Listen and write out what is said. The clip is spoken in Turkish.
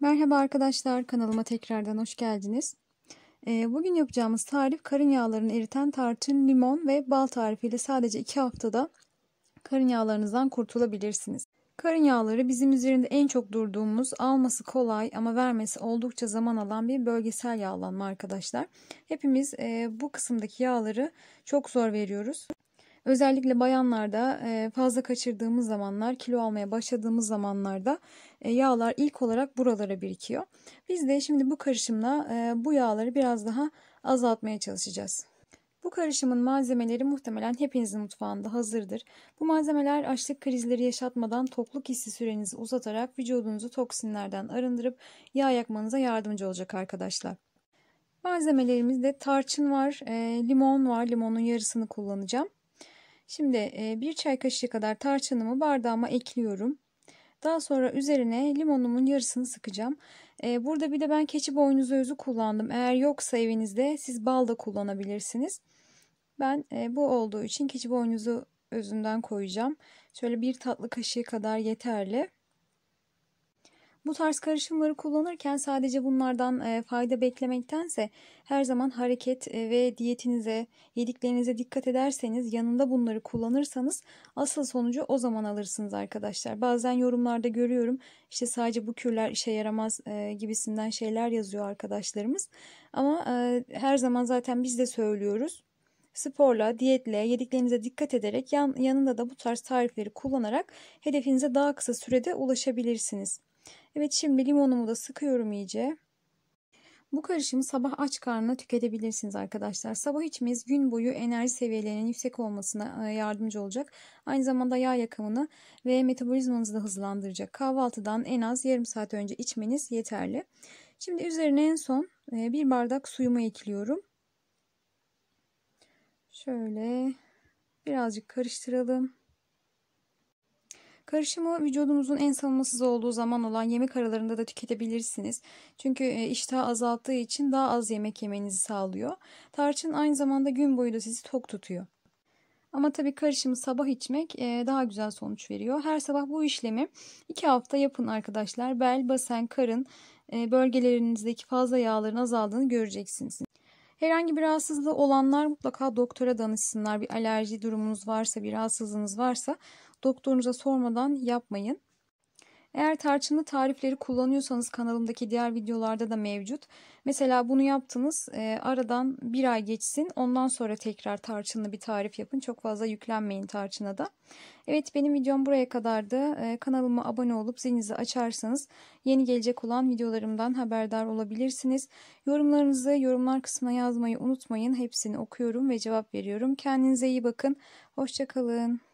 Merhaba arkadaşlar kanalıma tekrardan hoş geldiniz. Ee, bugün yapacağımız tarif karın yağlarını eriten tartın limon ve bal tarifiyle sadece 2 haftada karın yağlarınızdan kurtulabilirsiniz. Karın yağları bizim üzerinde en çok durduğumuz, alması kolay ama vermesi oldukça zaman alan bir bölgesel yağlanma arkadaşlar. Hepimiz e, bu kısımdaki yağları çok zor veriyoruz. Özellikle bayanlarda fazla kaçırdığımız zamanlar, kilo almaya başladığımız zamanlarda yağlar ilk olarak buralara birikiyor. Biz de şimdi bu karışımla bu yağları biraz daha azaltmaya çalışacağız. Bu karışımın malzemeleri muhtemelen hepinizin mutfağında hazırdır. Bu malzemeler açlık krizleri yaşatmadan tokluk hissi sürenizi uzatarak vücudunuzu toksinlerden arındırıp yağ yakmanıza yardımcı olacak arkadaşlar. Malzemelerimizde tarçın var, limon var, limonun yarısını kullanacağım. Şimdi e, bir çay kaşığı kadar tarçınımı bardağıma ekliyorum. Daha sonra üzerine limonumun yarısını sıkacağım. E, burada bir de ben keçi boynuzu özü kullandım. Eğer yoksa evinizde siz bal da kullanabilirsiniz. Ben e, bu olduğu için keçi boynuzu özünden koyacağım. Şöyle bir tatlı kaşığı kadar yeterli. Bu tarz karışımları kullanırken sadece bunlardan e, fayda beklemektense her zaman hareket e, ve diyetinize, yediklerinize dikkat ederseniz, yanında bunları kullanırsanız asıl sonucu o zaman alırsınız arkadaşlar. Bazen yorumlarda görüyorum işte sadece bu kürler işe yaramaz e, gibisinden şeyler yazıyor arkadaşlarımız. Ama e, her zaman zaten biz de söylüyoruz sporla, diyetle, yediklerinize dikkat ederek yan, yanında da bu tarz tarifleri kullanarak hedefinize daha kısa sürede ulaşabilirsiniz. Evet şimdi limonumu da sıkıyorum iyice. Bu karışımı sabah aç karnına tüketebilirsiniz arkadaşlar. Sabah içmeniz gün boyu enerji seviyelerinin yüksek olmasına e, yardımcı olacak. Aynı zamanda yağ yakımını ve metabolizmanızı da hızlandıracak. Kahvaltıdan en az yarım saat önce içmeniz yeterli. Şimdi üzerine en son e, bir bardak suyumu ekliyorum. Şöyle birazcık karıştıralım. Karışımı vücudumuzun en savunmasız olduğu zaman olan yemek aralarında da tüketebilirsiniz. Çünkü e, iştah azalttığı için daha az yemek yemenizi sağlıyor. Tarçın aynı zamanda gün boyu da sizi tok tutuyor. Ama tabii karışımı sabah içmek e, daha güzel sonuç veriyor. Her sabah bu işlemi 2 hafta yapın arkadaşlar. Bel, basen, karın e, bölgelerinizdeki fazla yağların azaldığını göreceksiniz. Herhangi bir rahatsızlığı olanlar mutlaka doktora danışsınlar. Bir alerji durumunuz varsa, bir rahatsızlığınız varsa doktorunuza sormadan yapmayın. Eğer tarçınlı tarifleri kullanıyorsanız kanalımdaki diğer videolarda da mevcut. Mesela bunu yaptınız e, aradan bir ay geçsin ondan sonra tekrar tarçınlı bir tarif yapın. Çok fazla yüklenmeyin tarçına da. Evet benim videom buraya kadardı. E, kanalıma abone olup zilinizi açarsanız yeni gelecek olan videolarımdan haberdar olabilirsiniz. Yorumlarınızı yorumlar kısmına yazmayı unutmayın. Hepsini okuyorum ve cevap veriyorum. Kendinize iyi bakın. Hoşçakalın.